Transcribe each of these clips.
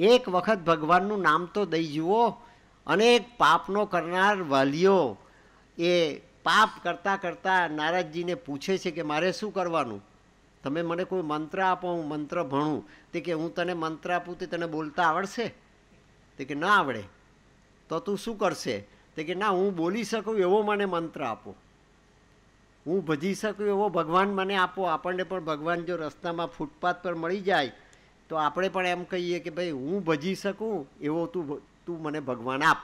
एक वक्त भगवान નું નામ તો દઈ જુઓ અનેક પાપ નો કરનાર વાલીઓ એ પાપ કરતા કરતા નારદજી ને પૂછે છે કે મારે શું કરવાનું તમે મને કોઈ મંત્ર આપો હું મંત્ર ભણું કે હું તને મંત્ર આપું તે તને બોલતા આવડશે તે કે ના આવડે તો તું શું કરશે તે કે ના હું બોલી શકું એવો મને મંત્ર આપો હું ભજી શકું એવો ભગવાન મને આપો આપણે પર ભગવાન જો રસ્તામાં ફૂટપાથ પર મળી જાય તો આપણે પણ એમ કહીએ કે ભઈ હું ભજી શકું એવું તું તું મને ભગવાન આપ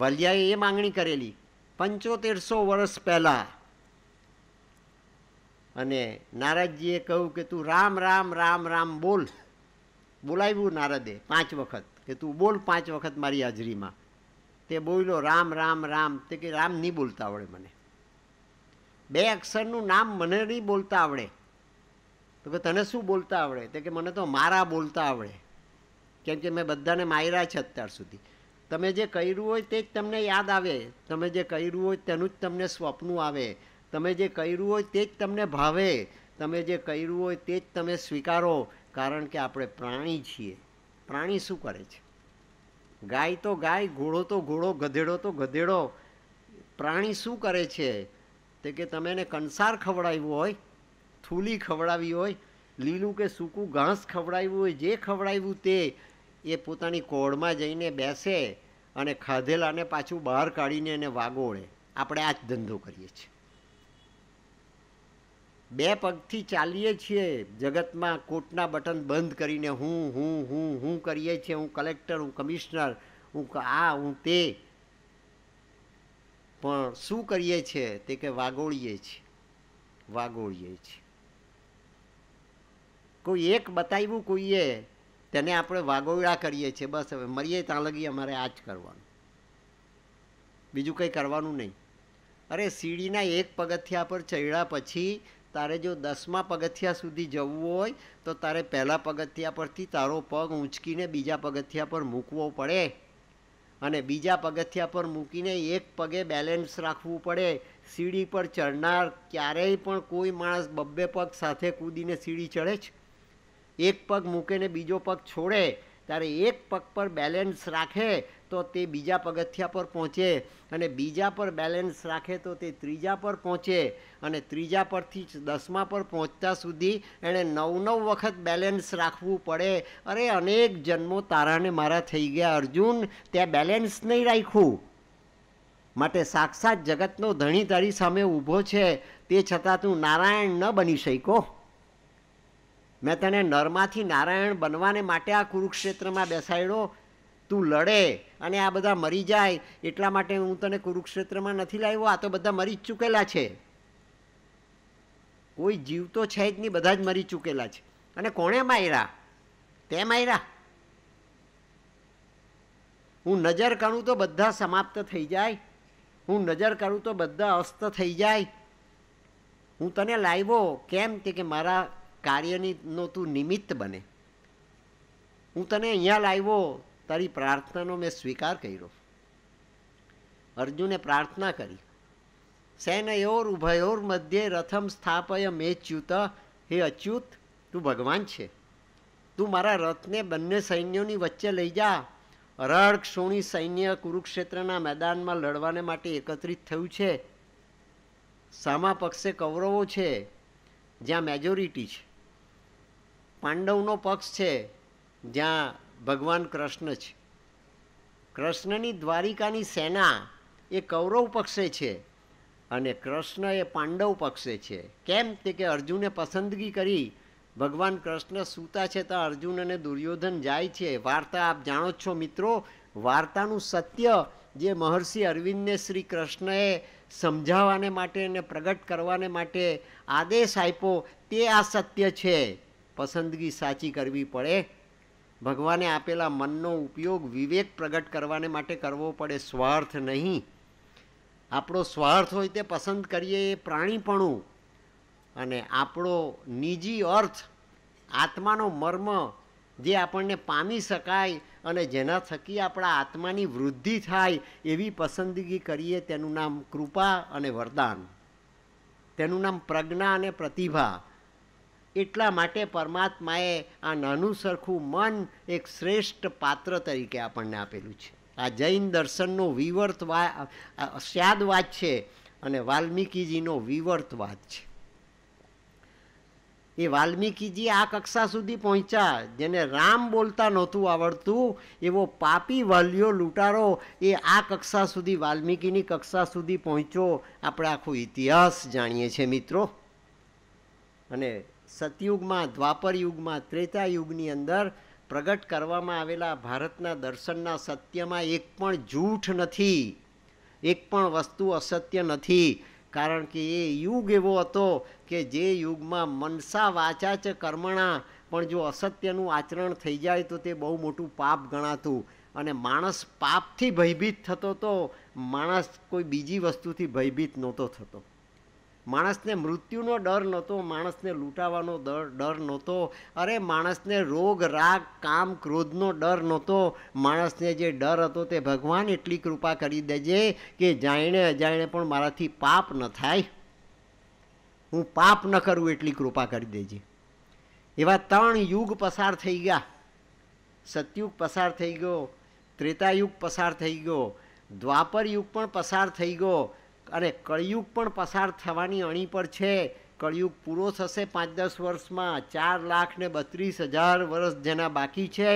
વલ્યા એ માંગણી કરેલી 7500 વર્ષ પહેલા અને નારાદજીએ કહ્યું કે તું રામ રામ રામ રામ બોલ બોલાવ્યું નારાદે પાંચ વખત કે તું બોલ પાંચ વખત મારી હાજરીમાં તે બોલ્યો રામ રામ રામ કે રામ ની બોલતા આવડે મને બે અક્ષર નું નામ મને ની બોલતા આવડે તો કે તને શું બોલતા આવડે તે કે મને તો મારા બોલતા આવડે કેમ કે મેં બધાને માર્યા છે અત્યાર સુધી તમે જે કર્યું હોય તે જ તમને યાદ આવે તમે જે કર્યું હોય તેનું જ તમને સ્વપ્નું આવે તમે જે કર્યું હોય તે જ તમને ભાવે તમે જે કર્યું હોય તે જ તમે સ્વીકારો કારણ કે આપણે પ્રાણી છીએ પ્રાણી શું કરે છે ગાય તો ગાય ઘોડો તો ઘોડો ગધેડો તો ગધેડો પ્રાણી શું કરે છે તે કે તમે એને કંસાર ખવડાવ્યું હોય થૂલી ખવડાવી હોય લીલુ કે સુકુ ઘાસ ખવડાવ્યું હોય જે ખવડાવ્યું તે એ પોતાની કોડ માં જઈને બેસે અને ખાધેલાને પાછું બહાર કાઢીને એને વાગોળે આપણે આજ ધંધો કરીએ છીએ બે પગ થી ચાલીએ છીએ જગતમાં કોટના બટન બંધ કરીને હું હું હું હું કરીએ છીએ હું કલેક્ટર હું કમિશનર હું આ હું તે હું શું કરીએ છીએ તે કે વાગોળીએ છે વાગોળીએ છે કોઈ એક બતાયવું કોઈએ તેને આપણે વાગોળ્યા કરીએ છે બસ હવે મરીએ ત્યાં લાગી અમારે આજ કરવાનું બીજું કંઈ કરવાનું નહીં અરે સીડીના એક પગથિયા પર ચડ્યા પછી તારે જો 10મા પગથિયા સુધી જવું હોય તો તારે પહેલા પગથિયા પરથી તારો પગ ઊંચકીને બીજા પગથિયા પર મૂકવો પડે અને બીજા પગથિયા પર મૂકીને એક પગે બેલેન્સ રાખવું પડે સીડી પર ચડનાર ક્યારેય પણ કોઈ માણસ બબબે પગ સાથે કૂદીને સીડી ચડે છે એક પગ મૂકે ને બીજો પગ છોડે ત્યારે એક પગ પર બેલેન્સ રાખે તો તે બીજો પગ થિયા પર પહોંચે અને બીજા પર બેલેન્સ રાખે તો તે ત્રીજા પર પહોંચે અને ત્રીજા પરથી 10મા પર 50 સુધી અને 9-9 વખત બેલેન્સ રાખવું પડે અરે અનેક જન્મો તારાને મારા થઈ ગયા અર્જુન તે બેલેન્સ નઈ રાખું માટે સાક્ષાત જગત નો ધણી તારી સામે ઉભો છે તે છતાં તું નારાયણ ન બની શક્યો મેં તને નરમાંથી નારાયણ બનવાને માટે આ કુરુક્ષેત્રમાં બેસાડ્યો તું લડે અને આ બધા મરી જાય એટલા માટે હું તને કુરુક્ષેત્રમાં નથી લાવ્યો આ તો બધા મરી જ ચૂકેલા છે કોઈ જીવ તો છે જ નહીં બધા જ મરી ચૂકેલા છે અને કોણે માર્યા તે માર્યા હું નજર કરું તો બધા સમાપ્ત થઈ જાય હું નજર કરું તો બધા અસ્ત થઈ જાય હું તને લાવ્યો કેમ તે કે મારા કાર્યની નો તું નિમિત્ત બને હું તને અહીંયા લાવ્યો તારી પ્રાર્થનાનો મેં સ્વીકાર કર્યો અર્જુને પ્રાર્થના કરી સેનયોર ઉભયોર મધ્યે રથમ સ્થાપય મેચ્યુત હે અચ્યુત તું ભગવાન છે તું મારા રથને બંને સૈન્યોની વચ્ચે લઈ જા રડ સોણી સૈન્ય કુરુક્ષેત્રના મેદાનમાં લડવાને માટે એકત્રિત થયું છે સામા પક્ષે કૌરવો છે જ્યાં મેજોરિટી છે પાંડવનો પક્ષ છે જ્યાં ભગવાન કૃષ્ણ છે કૃષ્ણની દ્વારિકાની સેના એ કૌરવ પક્ષે છે અને કૃષ્ણ એ પાંડવ પક્ષે છે કેમ તે કે અર્જુને પસંદગી કરી ભગવાન કૃષ્ણ સૂતા છે ત્યાં અર્જુન અને દુર્યોધન જાય છે વાર્તા આપ જાણો છો મિત્રો વાર્તાનું સત્ય જે મહર્ષિ અરવિંદને શ્રી કૃષ્ણએ સમજાવવાને માટે અને પ્રગટ કરવાને માટે આદેશ આપ્યો તે આ સત્ય છે પસંદગી સાચી કરવી પડે ભગવાન એ આપેલા મનનો ઉપયોગ વિવેક પ્રગટ કરવાને માટે કરવો પડે સ્વાર્થ નહીં આપણો સ્વાર્થ હોય તે પસંદ કરીએ પ્રાણીપણું અને આપણો નીજી અર્થ આત્માનો મર્મ જે આપણે પામી શકાય અને જેનાથી આપડા આત્માની વૃદ્ધિ થાય એવી પસંદગી કરીએ તેનું નામ કૃપા અને वरदान તેનું નામ પ્રજ્ઞા અને પ્રતિભા એટલા માટે પરમાત્માએ આ નાનું સરખું મન એક શ્રેષ્ઠ પાત્ર તરીકે આપણને આપેલું છે આ જૈન દર્શનનો વિવર્તવા સ્યાદવાદ છે અને વાલ્મિકીજીનો વિવર્તવાદ છે એ વાલ્મીકીજી આ કક્ષા સુધી પહોંચ્યા જેને રામ બોલતા નહોતું આવડતું એવો પાપી વાલ્યો લૂંટારો એ આ કક્ષા સુધી વાલ્મીકીની કક્ષા સુધી પહોંચ્યો આપણે આખો ઇતિહાસ જાણીએ છીએ મિત્રો અને સતયુગમાં દ્વાપરયુગમાં ત્રેતાયુગની અંદર પ્રગટ કરવામાં આવેલા આ ભારતના દર્શનના સત્યમાં એક પણ જૂઠ નથી એક પણ વસ્તુ અસત્ય નથી કારણ કે એ યુગ એવો હતો કે જે યુગમાં મનસા वाचा છે કર્મણા પણ જો અસત્યનું આચરણ થઈ જાય તો તે બહુ મોટું પાપ ગણાતું અને માણસ પાપથી ભયભીત થતો તો માણસ કોઈ બીજી વસ્તુથી ભયભીત નતો થતો માનસને મૃત્યુનો ડર ન હોતો માણસને લૂટાવાનો ડર ડર ન હોતો અરે માણસને રોગ રાગ કામ ક્રોધનો ડર ન હોતો માણસને જે ડર હતો તે ભગવાન એટલી કૃપા કરી દેજે કે જાઈને અજાઈને પણ મારાથી પાપ ન થાય હું પાપ ન કરું એટલી કૃપા કરી દેજે એવા 3 યુગ પસાર થઈ ગયા સતયુગ પસાર થઈ ગયો ત્રેતાયુગ પસાર થઈ ગયો દ્વાપરયુગ પણ પસાર થઈ ગયો અરે કળિયુગ પણ પસાર થવાની અણી પર છે કળિયુગ પૂરો થશે 5 10 વર્ષમાં 432000 વર્ષ જેના બાકી છે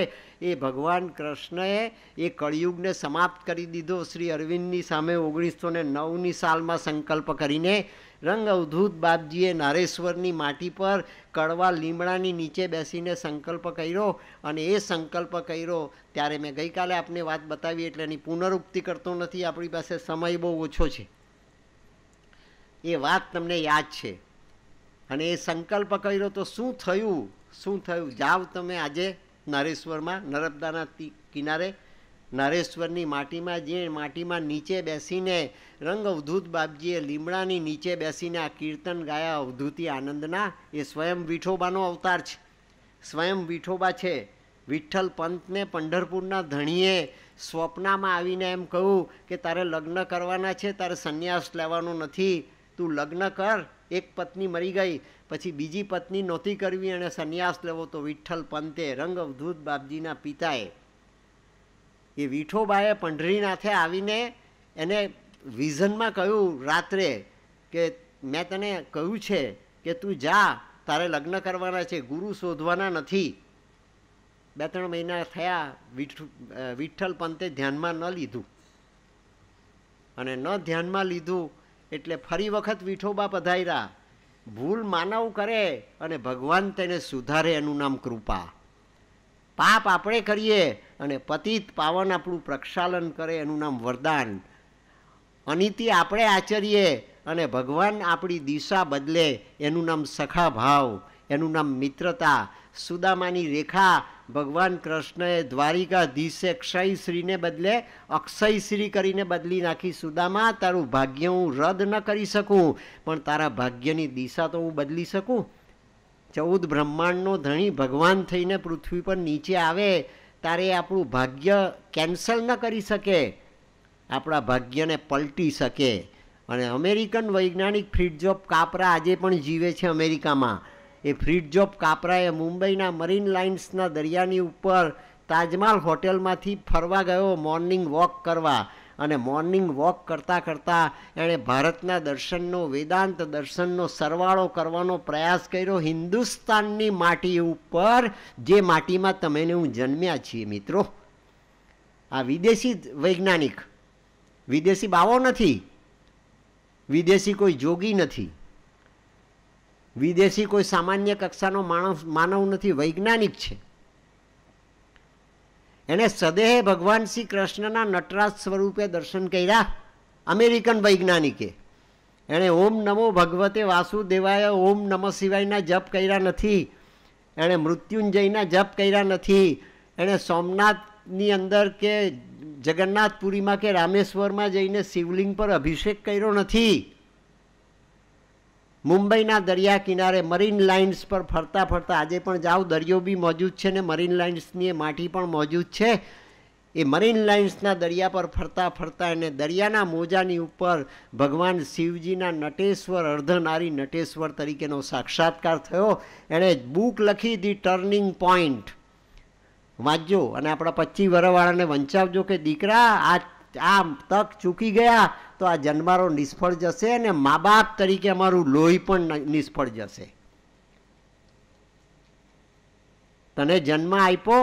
એ ભગવાન કૃષ્ણે એ કળિયુગને સમાપ્ત કરી દીધો શ્રી અરવિંદની સામે 1909 ની સાલમાં સંકલ્પ કરીને રંગવધૂત બાજીએ નારેશ્વરની માટી પર કળવા લીમડાની નીચે બેસીને સંકલ્પ કર્યો અને એ સંકલ્પ કર્યો ત્યારે મે ગઈકાલે આપને વાત બતાવી એટલેની પુનરાવૃત્તિ કરતો નથી આપણી પાસે સમય બહુ ઓછો છે એ વાત તમને યાદ છે અને એ સંકલ્પ કર્યો તો શું થયું શું થયું જાવ તમે આજે નરેશ્વરમાં નર્મદાના કિનારે નરેશ્વરની માટીમાં જે માટીમાં નીચે બેસીને રંગ અવધૂત બાપજીએ લીમડાની નીચે બેસીને આ કીર્તન ગાયા અવધૂતી આનંદના એ સ્વયં વિઠોબાનો અવતાર છે સ્વયં વિઠોબા છે વિઠ્ઠલ પંતને પંઢરપુરના ધણીએ સ્વપ્નામાં આવીને એમ કહ્યું કે તારે લગ્ન કરવાના છે તારે સંન્યાસ લેવાનો નથી તું લગ્ન કર એક પત્ની મરી ગઈ પછી બીજી પત્ની નોતી કરવી અને સંન્યાસ લેવો તો વિઠ્ઠલ પંતે રંગ દૂધ બાપજીના પિતાએ એ વિઠોબાએ પંઢરી નાથે આવીને એને વિઝન માં કયું રાત્રે કે મે તને કહ્યું છે કે તું જા તારે લગ્ન કરવાના છે ગુરુ શોધવાના નથી બે ત્રણ મહિના થયા વિઠ્ઠલ પંતે ધ્યાન માં ન લીધું અને ન ધ્યાન માં લીધું એટલે ફરી વખત વિઠોબા પધાર્યા ભૂલ માનવ કરે અને ભગવાન તેને સુધારે એનું નામ કૃપા પાપ આપણે કરીએ અને પતિત પાવણ આપણું પ્રક્ષાલન કરે એનું નામ वरદાન અનિતિ આપણે આચરીએ અને ભગવાન આપડી દિશા બદલે એનું નામ સખા ભાવ એનું નામ મિત્રતા સુદામાની રેખા ભગવાન કૃષ્ણ એ દ્વારિકાધીશ એ ક્ષયશ્રી ને બદલે અક્ષયશ્રી કરીને બદલી નાખી સુદામા તારું ભાગ્ય હું રદ ન કરી શકું પણ તારા ભાગ્યની દિશા તો હું બદલી શકું 14 બ્રહ્માંડનો ધણી ભગવાન થઈને પૃથ્વી પર નીચે આવે તારે આપણું ભાગ્ય કેન્સલ ન કરી શકે આપડા ભાગ્યને પલટી શકે અને અમેરિકન વૈજ્ઞાનિક ફ્રીડજોપ કાપરા આજે પણ જીવે છે અમેરિકામાં એ ફ્રીડજોબ કાપરા એ મુંબઈના મરીન લાઈન્સના દરિયાની ઉપર તાજમાલ હોટેલમાંથી ફરવા ગયો મોર્નિંગ વોક કરવા અને મોર્નિંગ વોક કરતા કરતા એણે ભારતના દર્શનનો વેદાંત દર્શનનો ਸਰવાળો કરવાનો પ્રયાસ કર્યો હિન્દુસ્તાનની માટી ઉપર જે માટીમાં તમેને હું જન્મ્યા છે મિત્રો આ વિદેશી વૈજ્ઞાનિક વિદેશી બાવ નથી વિદેશી કોઈ યોગી નથી વિદેશી કોઈ સામાન્ય કક્ષાનો માણસ માનવ નથી વૈજ્ઞાનિક છે એણે સદેહે ભગવાન શ્રી કૃષ્ણના નટરાજ સ્વરૂપે દર્શન કર્યા અમેરિકન વૈજ્ઞાનિકે એણે ઓમ નમો ભગવતે વાસુદેવાય ઓમ નમઃ શિવાયના જપ કર્યા નથી એણે મૃત્યુંજયના જપ કર્યા નથી એણે સોમનાથની અંદર કે જગન્નાથપુરીમાં કે રામેશ્વરમાં જઈને શિવલિંગ પર અભિષેક કર્યો નથી મુંબઈના દરિયા કિનારે મરીન લાઇન્સ પર ફરતા ફરતા આજે પણ જાઓ દરિયો બી મોજૂદ છે ને મરીન લાઇન્સની એ માટી પણ મોજૂદ છે એ મરીન લાઇન્સના દરિયા પર ફરતા ફરતા એને દરિયાના મોજાની ઉપર ભગવાન શિવજીના નટેશ્વર અર્ધનારી નટેશ્વર તરીકેનો સાક્ષાત્કાર થયો એણે બુક લખી ધી ટર્નિંગ પોઈન્ટ વાંચજો અને આપણા પચીસ વર્ષવાળાને વંચાવજો કે દીકરા આ ત આમ તક ચૂકી ગયા તો આ જન્મારો નિસ્ફળ જ જશે અને મા-બાપ તરીકે મારું લોહી પણ નિસ્ફળ જ જશે તને જન્મ આપ્યો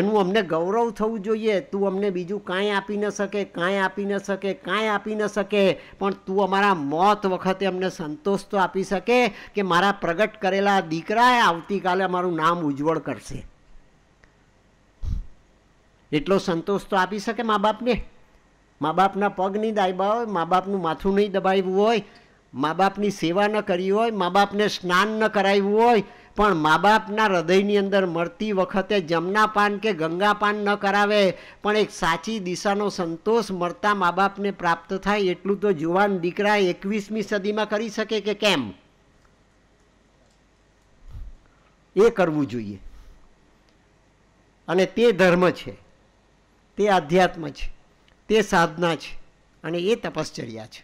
એનું અમને ગૌરવ થવું જોઈએ તું અમને બીજું કાઈ આપી ન શકે કાઈ આપી ન શકે કાઈ આપી ન શકે પણ તું અમારા મોત વખતે અમને સંતોષ તો આપી શકે કે મારા પ્રગટ કરેલા દીકરાએ આવતીકાલે મારું નામ ઉજવળ કરશે એટલો સંતોષ તો આપી શકે મા-બાપને માબાપ ના પગ ની દાઈબાય હોય માબાપ નું માથું નહી દબાયું હોય માબાપ ની સેવા ન કરી હોય માબાપ ને સ્નાન ન કરાયું હોય પણ માબાપ ના હૃદય ની અંદર મરતી વખતે જમણા પાન કે ગંગા પાન ન કરાવે પણ એક સાચી દિશા નો સંતોષ મરતા માબાપ ને પ્રાપ્ત થાય એટલું તો જુવાન દીકરા 21મી સદી માં કરી શકે કે કેમ એ કરવું જોઈએ અને તે ધર્મ છે તે આध्यात्म છે તે સાધના છે અને એ તપશ્ચર્યા છે